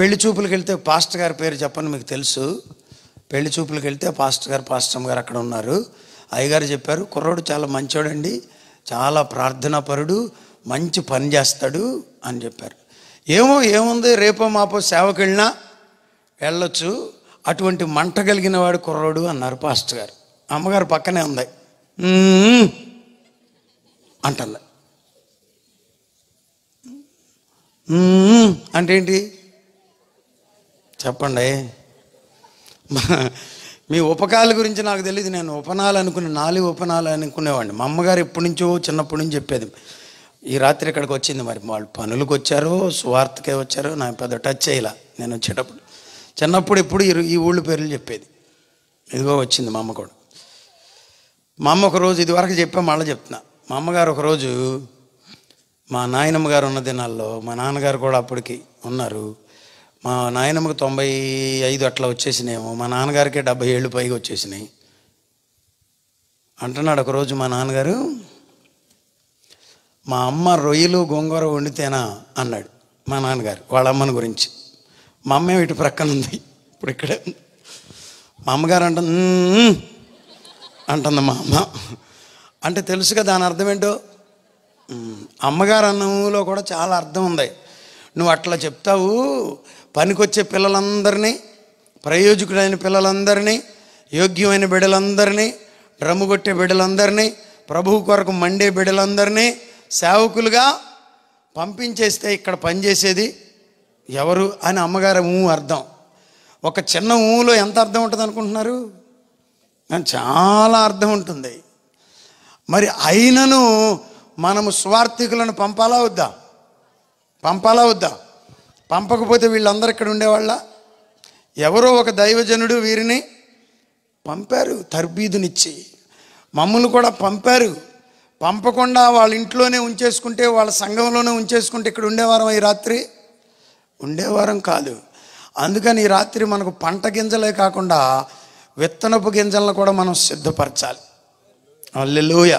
పెళ్లి చూపులకు వెళ్తే పాస్టర్ గారి పేరు చెప్పని మీకు తెలుసు పెళ్లి చూపులకు వెళ్తే పాస్టర్ గారు పాస్టమ్ గారు అక్కడ ఉన్నారు అయ్యగారు చెప్పారు కుర్రోడు చాలా మంచోడండి చాలా ప్రార్థనాపరుడు మంచి పని చేస్తాడు అని చెప్పారు ఏమో ఏముంది రేపో మాపో సేవకు వెళ్ళినా వెళ్ళొచ్చు అటువంటి మంట కలిగిన వాడు కుర్రోడు అన్నారు పాస్టర్ గారు అమ్మగారు పక్కనే ఉంది అంటుంది అంటే ఏంటి చెప్పండి మీ ఉపకాల గురించి నాకు తెలియదు నేను ఉపనాలు అనుకునే నాలుగు ఉపనాలు అనుకునేవాడిని మా అమ్మగారు ఎప్పటి నుంచో చిన్నప్పటి నుంచి చెప్పేది ఈ రాత్రి ఇక్కడికి వచ్చింది మరి వాళ్ళు పనులకు వచ్చారు స్వార్థకే వచ్చారు నా పెద్ద టచ్ చేయలా నేను వచ్చేటప్పుడు చిన్నప్పుడు ఎప్పుడు ఈ ఊళ్ళ పేర్లు చెప్పేది ఇదిగో వచ్చింది మా అమ్మ కూడా మా అమ్మ ఒకరోజు ఇదివరకు చెప్పా మళ్ళీ చెప్తున్నా మా అమ్మగారు ఒకరోజు మా నాయనమ్మ గారు ఉన్న దినాల్లో మా నాన్నగారు కూడా అప్పటికి ఉన్నారు మా నాయనమ్మకి తొంభై ఐదు అట్లా వచ్చేసినాయేమో మా నాన్నగారికి డెబ్బై ఏళ్ళు పైగా వచ్చేసినాయి అంటున్నాడు ఒకరోజు మా నాన్నగారు మా అమ్మ రొయ్యలు గోంగూర వండితేనా అన్నాడు మా నాన్నగారు వాళ్ళ అమ్మని గురించి మా అమ్మ ఇటు ప్రక్కన ఉంది ఇప్పుడు ఇక్కడే మా అమ్మగారు అంట అంటుంది మా అమ్మ అంటే తెలుసుగా దాని అర్థం ఏంటో అమ్మగారు అన్నంలో కూడా చాలా అర్థం ఉంది నువ్వు అట్లా చెప్తావు పనికొచ్చే పిల్లలందరినీ ప్రయోజకుడైన పిల్లలందరినీ యోగ్యమైన బిడ్డలందరినీ డ్రమ్ము కొట్టే బిడ్డలందరినీ ప్రభువు కొరకు మండే బిడ్డలందరినీ సేవకులుగా పంపించేస్తే ఇక్కడ పనిచేసేది ఎవరు అని అమ్మగారు ఊ అర్థం ఒక చిన్న ఊలో ఎంత అర్థం ఉంటుంది అనుకుంటున్నారు చాలా అర్థం ఉంటుంది మరి అయినను మనము స్వార్థికులను పంపాలా వద్దా పంపాలా వద్దా పంపకపోతే వీళ్ళందరూ ఇక్కడ ఉండేవాళ్ళ ఎవరో ఒక దైవజనుడు వీరిని పంపారు తర్బీదునిచ్చి మమ్మల్ని కూడా పంపారు పంపకుండా వాళ్ళ ఇంట్లోనే ఉంచేసుకుంటే వాళ్ళ సంఘంలోనే ఉంచేసుకుంటే ఇక్కడ ఉండేవారం ఈ రాత్రి ఉండేవారం కాదు అందుకని ఈ రాత్రి మనకు పంట గింజలే కాకుండా విత్తనపు గింజలను కూడా మనం సిద్ధపరచాలి అల్లెలోయ